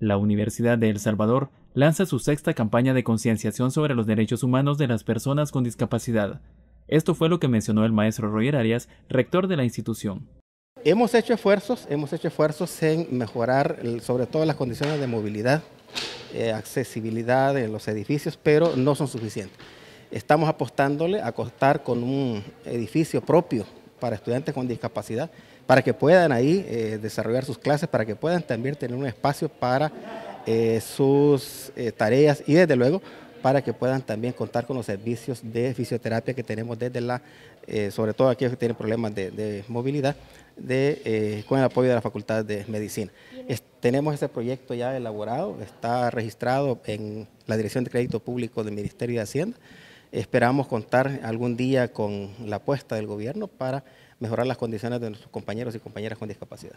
La Universidad de El Salvador lanza su sexta campaña de concienciación sobre los derechos humanos de las personas con discapacidad. Esto fue lo que mencionó el maestro Roger Arias, rector de la institución. Hemos hecho esfuerzos, hemos hecho esfuerzos en mejorar sobre todo las condiciones de movilidad, eh, accesibilidad en los edificios, pero no son suficientes. Estamos apostándole a contar con un edificio propio para estudiantes con discapacidad, para que puedan ahí eh, desarrollar sus clases, para que puedan también tener un espacio para eh, sus eh, tareas y desde luego para que puedan también contar con los servicios de fisioterapia que tenemos desde la, sobre todo aquellos que tienen problemas de, movilidad, con el apoyo de la Facultad de Medicina. tenemos ese proyecto ya elaborado, está registrado en la Dirección de Crédito Público del Ministerio de Hacienda. Esperamos contar algún día con la apuesta del gobierno para mejorar las condiciones de nuestros compañeros y compañeras con discapacidad.